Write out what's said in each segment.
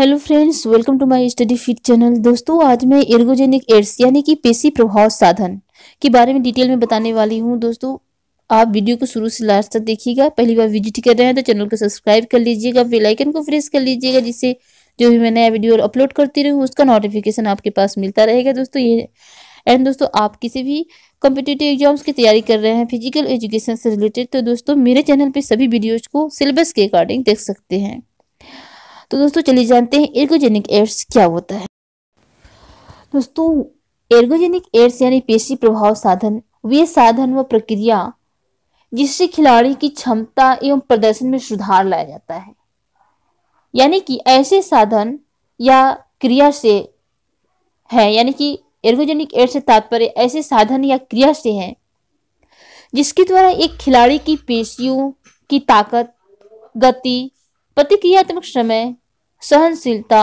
hello friends welcome to my Study Fit channel दोस्तों आज मैं एर्गोजेनिक एड्स यानी कि पेशी प्रभाव साधन के बारे में डिटेल में बताने वाली हूं दोस्तों आप वीडियो को शुरू से लास्ट तक देखिएगा पहली बार विजिट कर रहे हैं तो चैनल को सब्सक्राइब कर लीजिएगा बेल आइकन को प्रेस कर लीजिएगा जिससे जो भी मैं नया वीडियो अपलोड करती रहूँ उसका नोटिफिकेशन आपके पास मिलता रहेगा दोस्तों ये एंड दोस्तों आप किसी भी कम्पिटेटिव एग्जाम्स की तैयारी कर रहे हैं फिजिकल एजुकेशन से रिलेटेड तो दोस्तों मेरे चैनल पर सभी वीडियोज़ को सिलेबस के अकॉर्डिंग देख सकते हैं तो दोस्तों चलिए जानते हैं एर्गोजेनिक एड्स क्या होता है दोस्तों एर्गोजेनिक एड्स यानी पेशी प्रभाव साधन वे साधन व प्रक्रिया जिससे खिलाड़ी की क्षमता एवं प्रदर्शन में सुधार लाया जाता है यानी कि ऐसे साधन या क्रिया से है यानी कि एर्गोजेनिक एड से तात्पर्य ऐसे साधन या क्रिया से है जिसके द्वारा एक खिलाड़ी की पेशियों की ताकत गति प्रतिक्रियात्मक समय सहनशीलता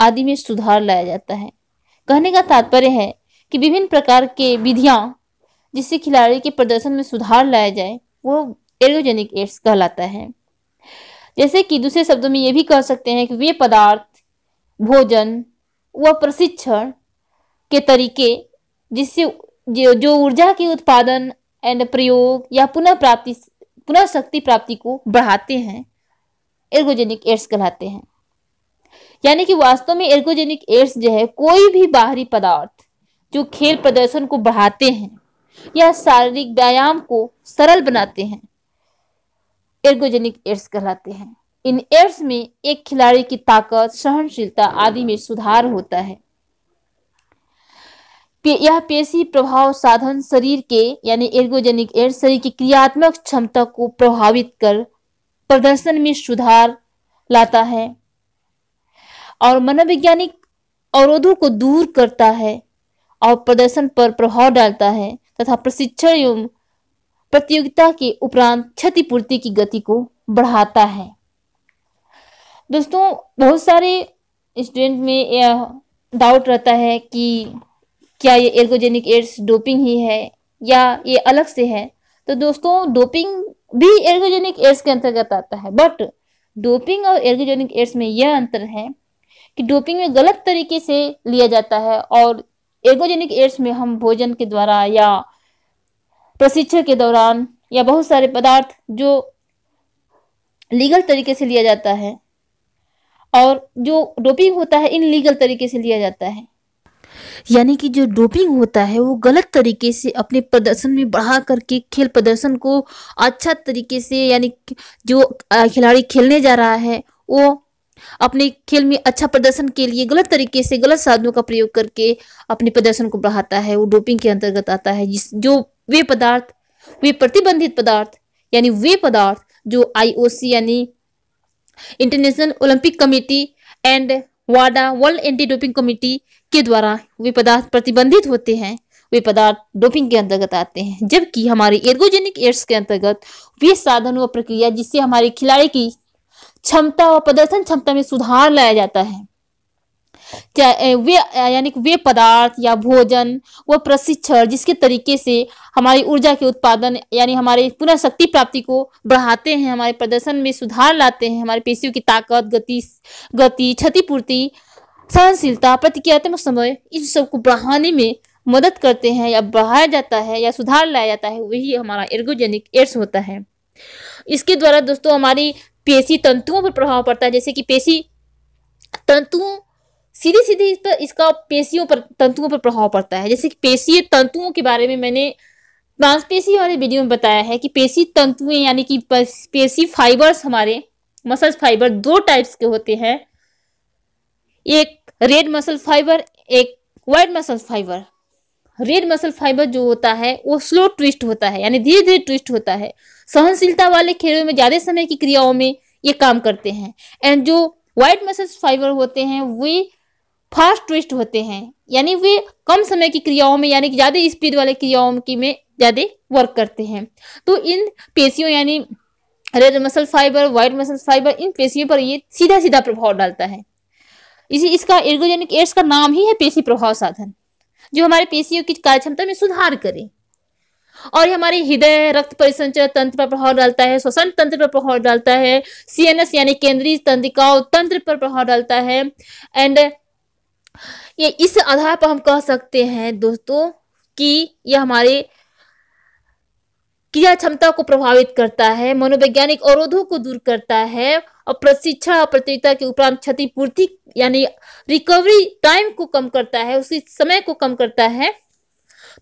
आदि में सुधार लाया जाता है कहने का तात्पर्य है कि विभिन्न प्रकार के विधियां जिससे खिलाड़ी के प्रदर्शन में सुधार लाया जाए वो एरोजेनिक एड्स कहलाता है जैसे कि दूसरे शब्दों में ये भी कह सकते हैं कि वे पदार्थ भोजन व प्रशिक्षण के तरीके जिससे जो, जो ऊर्जा के उत्पादन एंड प्रयोग या पुनः प्राप्ति पुनः शक्ति प्राप्ति को बढ़ाते हैं एर्गोजेनिक एड्स कहलाते हैं यानी कि वास्तव में एर्गोजेनिक एड्स जो है कोई भी बाहरी पदार्थ जो खेल प्रदर्शन को बढ़ाते हैं या शारीरिक व्यायाम को सरल बनाते हैं एर्गोजेनिक एड्स कहलाते हैं इन एड्स में एक खिलाड़ी की ताकत सहनशीलता आदि में सुधार होता है यह पेशी प्रभाव साधन शरीर के यानी एर्गोजेनिक एड्स शरीर की क्रियात्मक क्षमता को प्रभावित कर प्रदर्शन में सुधार लाता है और मनोवैज्ञानिक अवरोधों को दूर करता है और प्रदर्शन पर प्रभाव डालता है तथा प्रशिक्षण एवं प्रतियोगिता के उपरांत क्षतिपूर्ति की गति को बढ़ाता है दोस्तों बहुत सारे स्टूडेंट में यह डाउट रहता है कि क्या ये एर्गोजेनिक एड्स डोपिंग ही है या ये अलग से है तो दोस्तों डोपिंग भी एर्गोजेनिक एड्स के अंतर्गत आता है बट डोपिंग और एर्गोजेनिक एड्स में यह अंतर है कि डोपिंग में गलत तरीके से लिया जाता है और एर्गोजेनिक एड्स में हम भोजन के द्वारा या प्रशिक्षण के दौरान या बहुत सारे पदार्थ जो लीगल तरीके से लिया जाता है और जो डोपिंग होता है इन लीगल तरीके से लिया जाता है यानी कि जो डोपिंग होता है वो गलत तरीके से अपने प्रदर्शन में बढ़ा करके खेल प्रदर्शन को अच्छा तरीके से यानी जो खिलाड़ी खेलने जा रहा है वो अपने खेल में अच्छा प्रदर्शन के लिए गलत तरीके से गलत साधनों का प्रयोग करके अपने प्रदर्शन को बढ़ाता है वो डोपिंग के अंतर्गत आता है जिस जो वे पदार्थ वे प्रतिबंधित पदार्थ यानी वे पदार्थ जो आईओसी यानी इंटरनेशनल ओलंपिक कमेटी एंड वाडा वर्ल्ड एंटी डोपिंग कमेटी के द्वारा वे पदार्थ प्रतिबंधित होते हैं वे पदार्थ डोपिंग के अंतर्गत आते हैं जबकि हमारे एर्गोजेनिक एड्स के अंतर्गत वे साधन व प्रक्रिया जिससे हमारे खिलाड़ी की क्षमता और प्रदर्शन क्षमता में सुधार लाया जाता है वे यानी वे पदार्थ या भोजन व प्रशिक्षण जिसके तरीके से हमारी ऊर्जा के उत्पादन यानी हमारे पुनः शक्ति प्राप्ति को बढ़ाते हैं हमारे प्रदर्शन में सुधार लाते हैं हमारे पेशियों की ताकत गति गति क्षतिपूर्ति सहनशीलता प्रतिक्रियात्मक समय इन सबको बढ़ाने में मदद करते हैं या बढ़ाया जाता है या सुधार लाया जाता है वही हमारा एर्गोजेनिक एड्स होता है इसके द्वारा दोस्तों हमारी पेशी तंतुओं पर प्रभाव पड़ता है जैसे कि पेशी तंतुओं सीधे सीधे इस पर इसका पेशियों पर तंतुओं पर प्रभाव पड़ता है जैसे कि पेशीय तंतुओं के बारे में मैंने मांसपेशी वाले वीडियो में बताया है कि पेशी तंतुएं यानी कि पेशी फाइबर्स हमारे मसल्स फाइबर दो टाइप्स के होते हैं एक रेड मसल फाइबर एक white muscle fibre red muscle fibre जो होता है वो स्लो ट्विस्ट होता है यानी धीरे धीरे ट्विस्ट होता है सहनशीलता वाले खेलों में ज़्यादा समय की क्रियाओं में ये काम करते हैं एंड जो व्हाइट मसल फाइबर होते हैं वे फास्ट ट्विस्ट होते हैं यानी वे कम समय की क्रियाओं में यानी कि ज़्यादा स्पीड वाले क्रियाओं की में ज़्यादा वर्क करते हैं तो इन पेशियों यानी red muscle fibre white muscle fibre इन पेशियों पर ये सीधा सीधा प्रभाव डालता है इसी इसका एर्गोजेनिक एड्स का नाम ही है पेशी प्रभाव साधन जो हमारे पेशियों की कार्यक्षमता में सुधार करे और ये हमारे हृदय रक्त परिसंचरण तंत्र पर प्रभाव डालता है श्वसन तंत्र पर प्रभाव डालता है सीएनएस यानी केंद्रीय तंत्रिकाओं तंत्र पर प्रभाव डालता है एंड ये इस आधार पर हम कह सकते हैं दोस्तों कि यह हमारे क्रिया क्षमता को प्रभावित करता है मनोवैज्ञानिक अवरोधों को दूर करता है और प्रशिक्षण और प्रतियोगिता के उपरांत क्षतिपूर्ति यानी रिकवरी टाइम को कम करता है उसी समय को कम करता है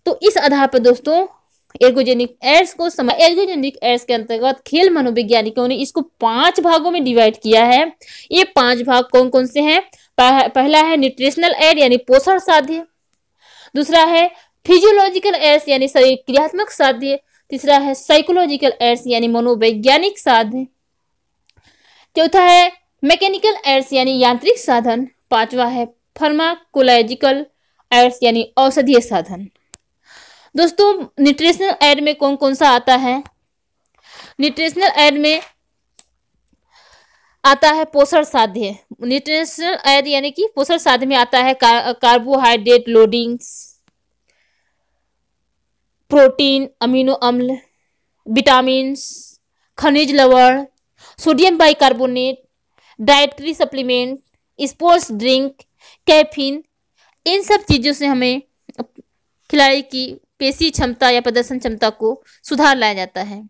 तो इस आधार पर दोस्तों एर्गोजेनिक एड्स को समझ एर्गोजेनिक एड्स के अंतर्गत खेल मनोवैज्ञानिकों ने इसको पांच भागों में डिवाइड किया है ये पांच भाग कौन कौन से हैं पहला है न्यूट्रिशनल एड यानी पोषण साध्य दूसरा है फिजियोलॉजिकल एड्स यानी शरीर क्रियात्मक साध्य तीसरा है साइकोलॉजिकल एड्स यानी मनोवैज्ञानिक साध्य चौथा है मैकेनिकल एड्स यानी यांत्रिक साधन पांचवा है फर्माकोलॉजिकल एड्स यानी औषधीय साधन दोस्तों न्यूट्रिशनल एड में कौन कौन सा आता है न्यूट्रिशनल एड में आता है पोषण साध्य न्यूट्रिशनल एड यानी कि पोषण साध्य में आता है कार्बोहाइड्रेट लोडिंग्स प्रोटीन अमीनो अम्ल विटामिन खनिज लवण sodium bicarbonate dietary supplement sports drink caffeine इन सब चीज़ों से हमें खिलाड़ी की पेशी क्षमता या प्रदर्शन क्षमता को सुधार लाया जाता है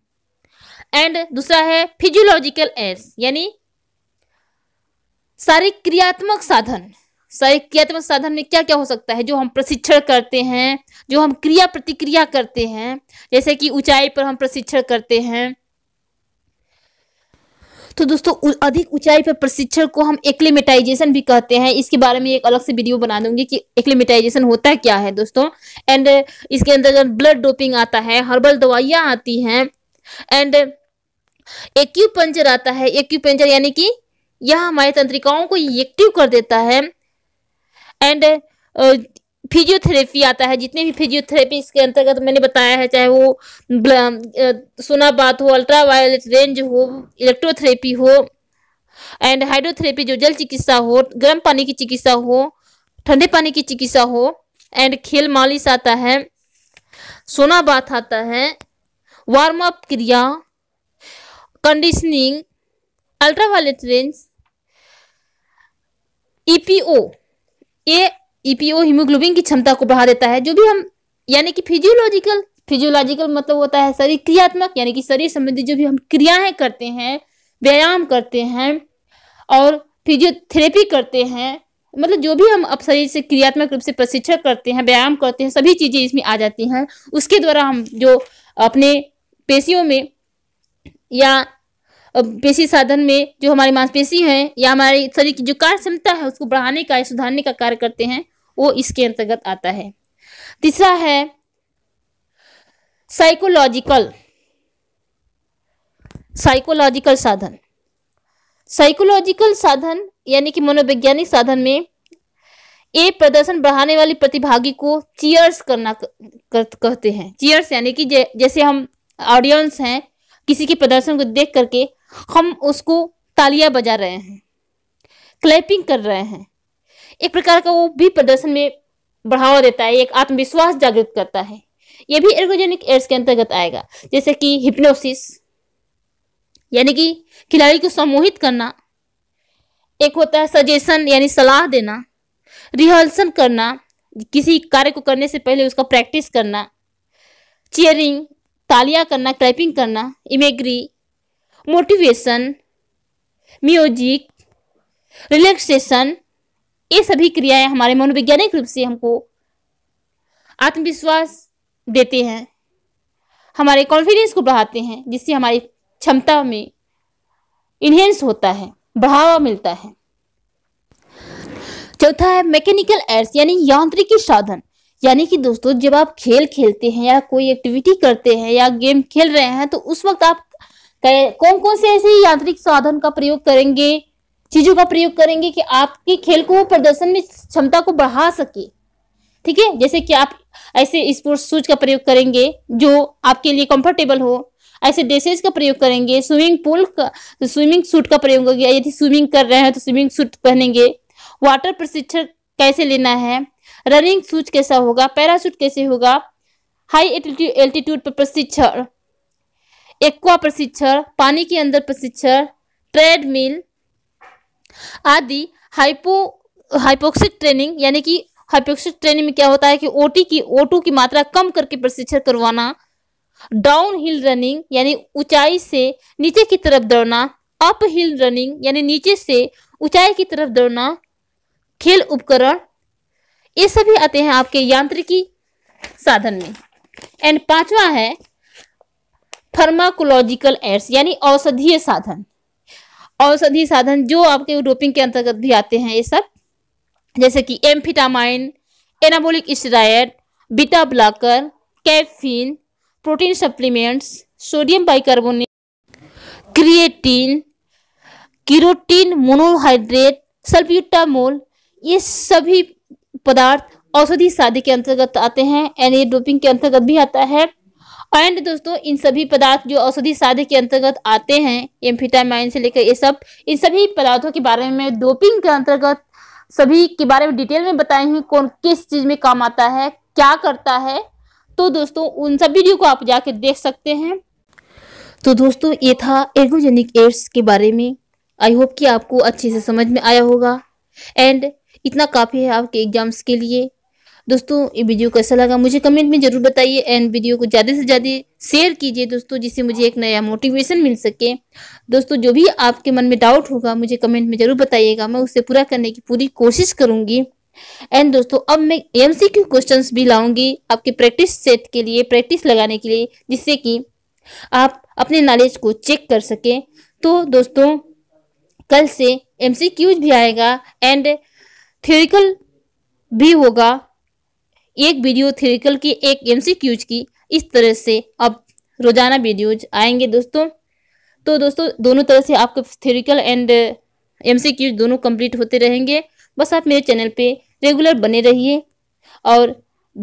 एंड दूसरा है फिजियोलॉजिकल एस यानी शारीरिक क्रियात्मक साधन शारीरिक क्रियात्मक साधन में क्या क्या हो सकता है जो हम प्रशिक्षण करते हैं जो हम क्रिया प्रतिक्रिया करते हैं जैसे कि ऊंचाई पर हम प्रशिक्षण करते हैं तो दोस्तों अधिक ऊंचाई पर प्रशिक्षण को हम एक्लिमेटाइजेशन भी कहते हैं इसके बारे में एक अलग से वीडियो बना दूंगी कि एक्लिमेटाइजेशन होता है क्या है दोस्तों एंड इसके अंदर ब्लड डोपिंग आता है हर्बल दवाइयां आती हैं एंड एक्यूपंचर आता है एक्यूपंचर यानी कि यह हमारे तंत्रिकाओं को एक्टिव कर देता है एंड फिजियोथेरेपी आता है जितने भी फिजियोथेरेपी इसके अंतर्गत मैंने बताया है चाहे वो सोना बात हो अल्ट्रावायलेट रेंज हो इलेक्ट्रोथेरेपी हो एंड हाइड्रोथेरेपी जो जल चिकित्सा हो गर्म पानी की चिकित्सा हो ठंडे पानी की चिकित्सा हो एंड खेल मालिश आता है सोना बात आता है वार्म अप क्रिया कंडीशनिंग अल्ट्रावायलेट रेंज ईपीओ ये ईपीओ e हीमोग्लोबिन की क्षमता को बढ़ा देता है जो भी हम यानी कि फिजियोलॉजिकल फिजियोलॉजिकल मतलब होता है शरीर क्रियात्मक यानी कि शरीर संबंधी जो भी हम क्रियाएं करते हैं व्यायाम करते हैं और फिजियोथेरेपी करते हैं मतलब जो भी हम अब शरीर से क्रियात्मक रूप से प्रशिक्षण करते हैं व्यायाम करते हैं सभी चीज़ें इसमें आ जाती हैं उसके द्वारा हम जो अपने पेशियों में या पेशी साधन में जो हमारी मांसपेशी है या हमारे शरीर की जो कार्य क्षमता है उसको बढ़ाने का या सुधारने का कार्य करते हैं वो इसके अंतर्गत आता है तीसरा है साइकोलॉजिकल साइकोलॉजिकल साधन साइकोलॉजिकल साधन यानी कि मनोवैज्ञानिक साधन में ए प्रदर्शन बढ़ाने वाली प्रतिभागी को चीयर्स करना कर, कहते हैं चीयर्स यानी कि जै, जैसे हम ऑडियंस हैं किसी के प्रदर्शन को देख करके हम उसको तालियां बजा रहे हैं क्लैपिंग कर रहे हैं एक प्रकार का वो भी प्रदर्शन में बढ़ावा देता है एक आत्मविश्वास जागृत करता है यह भी एर्गोजेनिक एड्स के अंतर्गत आएगा जैसे कि हिप्नोसिस यानी कि खिलाड़ी को सम्मोहित करना एक होता है सजेशन यानी सलाह देना रिहर्सल करना किसी कार्य को करने से पहले उसका प्रैक्टिस करना चेयरिंग तालियां करना क्लैपिंग करना इमेग्री मोटिवेशन म्यूजिक रिलैक्सेशन ये सभी क्रियाएं हमारे मनोवैज्ञानिक रूप से हमको आत्मविश्वास देते हैं हमारे कॉन्फिडेंस को बढ़ाते हैं जिससे हमारी क्षमता में इन्हेंस होता है बढ़ावा मिलता है चौथा है मैकेनिकल एड्स यानी यांत्रिकी साधन यानी कि दोस्तों जब आप खेल खेलते हैं या कोई एक्टिविटी करते हैं या गेम खेल रहे हैं तो उस वक्त आप कौन कौन से ऐसे यांत्रिक साधन का प्रयोग करेंगे चीजों का प्रयोग करेंगे कि आपके खेल को प्रदर्शन में क्षमता को बढ़ा सके ठीक है जैसे कि आप ऐसे स्पोर्ट्स शूज का प्रयोग करेंगे जो आपके लिए कंफर्टेबल हो ऐसे ड्रेसेज का प्रयोग करेंगे स्विमिंग पूल का स्विमिंग सूट का प्रयोग करेंगे यदि स्विमिंग कर रहे हैं तो स्विमिंग सूट पहनेंगे वाटर प्रशिक्षण कैसे लेना है रनिंग शूज कैसा होगा पैराशूट कैसे होगा हाई एल्टीट्यूड पर प्रशिक्षण एक्वा प्रशिक्षण पानी के अंदर प्रशिक्षण ट्रेडमिल आदि हाइपो हाइपोक्सिक ट्रेनिंग यानी कि हाइपोक्सिक ट्रेनिंग में क्या होता है कि ओटी की ओ की मात्रा कम करके प्रशिक्षण करवाना डाउन हिल रनिंग यानी ऊंचाई से नीचे की तरफ दौड़ना अप हिल रनिंग यानी नीचे से ऊंचाई की तरफ दौड़ना खेल उपकरण ये सभी आते हैं आपके यांत्रिकी साधन में एंड पांचवा है फर्माकोलॉजिकल एड्स यानी औषधीय साधन औषधि साधन जो आपके डोपिंग के अंतर्गत भी आते हैं ये सब जैसे कि amphetamine anabolic steroid beta blocker caffeine protein supplements sodium bicarbonate creatine carotene monohydrate salbutamol ये सभी पदार्थ औषधि साधे के अंतर्गत आते हैं एंड ये डोपिंग के अंतर्गत भी आता है एंड दोस्तों इन सभी पदार्थ जो औषधि साध्य के अंतर्गत आते हैं एम्फिटामाइन से लेकर ये सब इन सभी पदार्थों के बारे में डोपिंग के अंतर्गत सभी के बारे में डिटेल में बताए हूँ कौन किस चीज़ में काम आता है क्या करता है तो दोस्तों उन सब वीडियो को आप जाके देख सकते हैं तो दोस्तों ये था एर्गोजेनिक एड्स के बारे में आई होप कि आपको अच्छे से समझ में आया होगा एंड इतना काफ़ी है आपके एग्जाम्स के लिए दोस्तों ये वीडियो कैसा लगा मुझे कमेंट में ज़रूर बताइए एंड वीडियो को ज़्यादा से ज़्यादा शेयर कीजिए दोस्तों जिससे मुझे एक नया मोटिवेशन मिल सके दोस्तों जो भी आपके मन में डाउट होगा मुझे कमेंट में ज़रूर बताइएगा मैं उसे पूरा करने की पूरी कोशिश करूंगी एंड दोस्तों अब मैं एम सी क्यू क्वेश्चन भी लाऊंगी आपके प्रैक्टिस सेट के लिए प्रैक्टिस लगाने के लिए जिससे कि आप अपने नॉलेज को चेक कर सकें तो दोस्तों कल से एम सी क्यूज भी आएगा एंड थ्योरिकल भी होगा एक वीडियो थेरिकल की एक एमसीक्यूज की इस तरह से अब रोजाना वीडियोज आएंगे दोस्तों तो दोस्तों दोनों तरह से आपके थेरिकल एंड एमसीक्यूज दोनों कंप्लीट होते रहेंगे बस आप मेरे चैनल पे रेगुलर बने रहिए और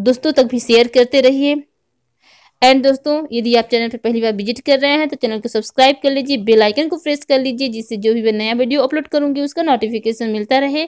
दोस्तों तक भी शेयर करते रहिए एंड दोस्तों यदि आप चैनल पर पहली बार विजिट कर रहे हैं तो चैनल को सब्सक्राइब कर लीजिए बेल आइकन को प्रेस कर लीजिए जिससे जो भी मैं नया वीडियो अपलोड करूँगी उसका नोटिफिकेशन मिलता रहे